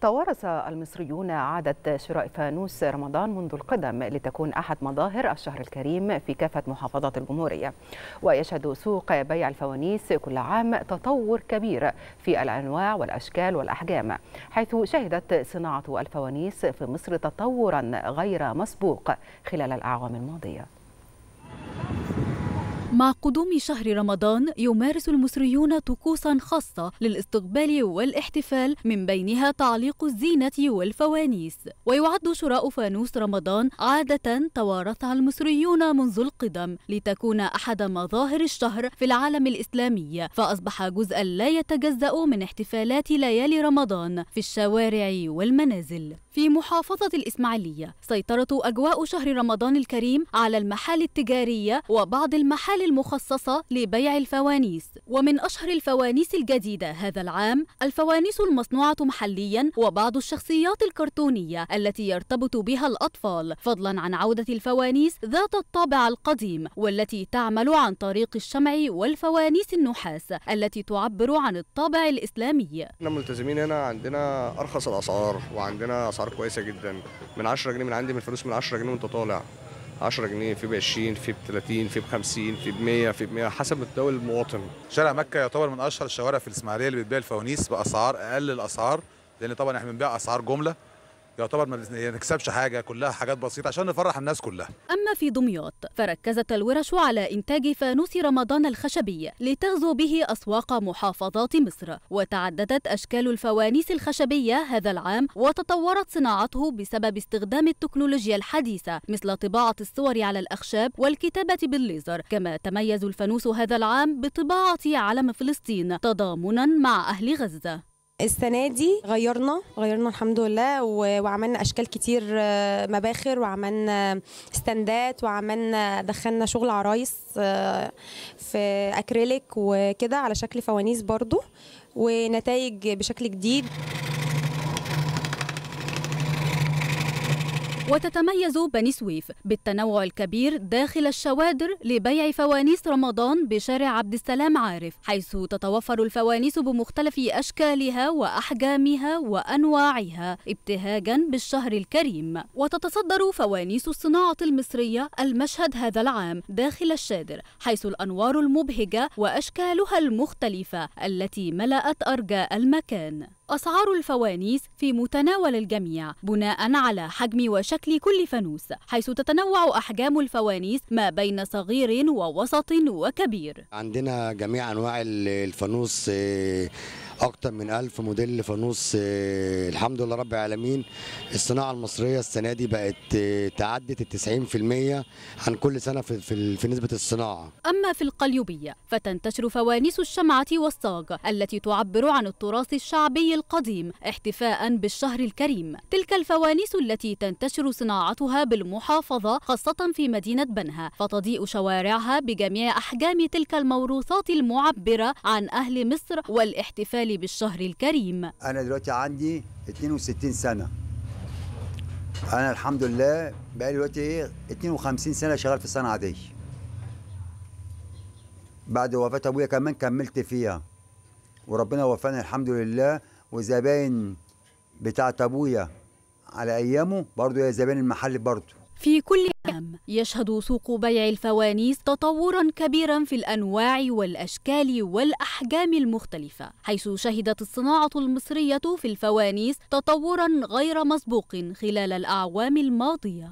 توارث المصريون عادة شراء فانوس رمضان منذ القدم لتكون أحد مظاهر الشهر الكريم في كافة محافظات الجمهورية ويشهد سوق بيع الفوانيس كل عام تطور كبير في الأنواع والأشكال والأحجام حيث شهدت صناعة الفوانيس في مصر تطورا غير مسبوق خلال الأعوام الماضية مع قدوم شهر رمضان يمارس المصريون طقوسا خاصة للاستقبال والاحتفال من بينها تعليق الزينة والفوانيس ويعد شراء فانوس رمضان عادة توارثها المصريون منذ القدم لتكون أحد مظاهر الشهر في العالم الإسلامي فأصبح جزءا لا يتجزأ من احتفالات ليالي رمضان في الشوارع والمنازل في محافظة الإسماعيلية سيطرة أجواء شهر رمضان الكريم على المحال التجارية وبعض المحال المحال المخصصة لبيع الفوانيس ومن أشهر الفوانيس الجديدة هذا العام الفوانيس المصنوعة محليا وبعض الشخصيات الكرتونية التي يرتبط بها الأطفال فضلا عن عودة الفوانيس ذات الطابع القديم والتي تعمل عن طريق الشمع والفوانيس النحاس التي تعبر عن الطابع الإسلامي احنا ملتزمين هنا عندنا أرخص الأسعار وعندنا أسعار كويسة جدا من 10 جنيه من عندي من فلوس من 10 جنيه وأنت طالع 10 جنيه في ب 20 في ب 30 في ب 50 في ب 100 في ب 100 حسب الدول المواطن شارع مكه يعتبر من اشهر الشوارع في الاسماعيليه اللي بتبيع الفوانيس باسعار اقل الاسعار لان طبعا احنا بنبيع اسعار جمله يعتبر ما يعني نكسبش حاجه كلها حاجات بسيطه عشان نفرح الناس كلها اما في دمياط فركزت الورش على انتاج فانوس رمضان الخشبي لتغزو به اسواق محافظات مصر وتعددت اشكال الفوانيس الخشبيه هذا العام وتطورت صناعته بسبب استخدام التكنولوجيا الحديثه مثل طباعه الصور على الاخشاب والكتابه بالليزر كما تميز الفانوس هذا العام بطباعه علم فلسطين تضامنا مع اهل غزه السنه دي غيرنا غيرنا الحمد لله وعملنا اشكال كتير آه، مباخر وعملنا ستاندات وعملنا دخلنا شغل عرايس آه، في اكريليك وكده على شكل فوانيس برضو ونتائج بشكل جديد وتتميز بني سويف بالتنوع الكبير داخل الشوادر لبيع فوانيس رمضان بشارع عبد السلام عارف حيث تتوفر الفوانيس بمختلف أشكالها وأحجامها وأنواعها ابتهاجا بالشهر الكريم وتتصدر فوانيس الصناعة المصرية المشهد هذا العام داخل الشادر حيث الأنوار المبهجة وأشكالها المختلفة التي ملأت أرجاء المكان أسعار الفوانيس في متناول الجميع بناء على حجم وشكل كل فانوس حيث تتنوع أحجام الفوانيس ما بين صغير ووسط وكبير عندنا جميع أنواع الفانوس آه، اكتر من 1000 موديل فانوس آه، الحمد لله رب العالمين الصناعه المصريه السنه دي بقت آه، تعدت ال 90% عن كل سنه في, في, في نسبه الصناعه اما في القليوبيه فتنتشر فوانيس الشمعه والصاج التي تعبر عن التراث الشعبي القديم احتفاء بالشهر الكريم تلك الفوانيس التي تنتشر صناعتها بالمحافظه خاصه في مدينه بنها فتضيء شوارعها بجميع احجام تلك الموروثات المعبره عن اهل مصر والاحتفال الأعمال بالشهر الكريم أنا دلوقتي عندي 62 سنة أنا الحمد لله بقالي دلوقتي 52 سنة شغال في الصناعه دي بعد وفاة أبويا كمان كملت فيها وربنا وفقني الحمد لله وزباين بتاعت أبويا على أيامه برضه هي زباين المحل برضه في كل العام يشهد سوق بيع الفوانيس تطورا كبيرا في الأنواع والأشكال والأحجام المختلفة حيث شهدت الصناعة المصرية في الفوانيس تطورا غير مسبوق خلال الأعوام الماضية